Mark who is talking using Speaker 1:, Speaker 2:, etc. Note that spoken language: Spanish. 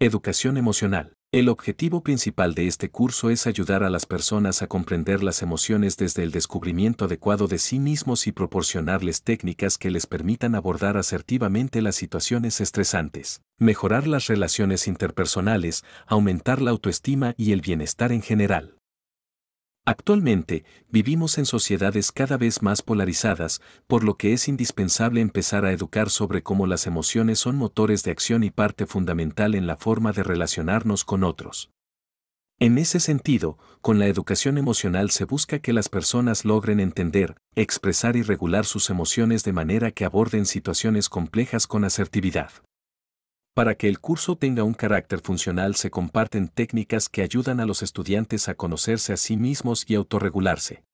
Speaker 1: Educación emocional. El objetivo principal de este curso es ayudar a las personas a comprender las emociones desde el descubrimiento adecuado de sí mismos y proporcionarles técnicas que les permitan abordar asertivamente las situaciones estresantes, mejorar las relaciones interpersonales, aumentar la autoestima y el bienestar en general. Actualmente, vivimos en sociedades cada vez más polarizadas, por lo que es indispensable empezar a educar sobre cómo las emociones son motores de acción y parte fundamental en la forma de relacionarnos con otros. En ese sentido, con la educación emocional se busca que las personas logren entender, expresar y regular sus emociones de manera que aborden situaciones complejas con asertividad. Para que el curso tenga un carácter funcional se comparten técnicas que ayudan a los estudiantes a conocerse a sí mismos y autorregularse.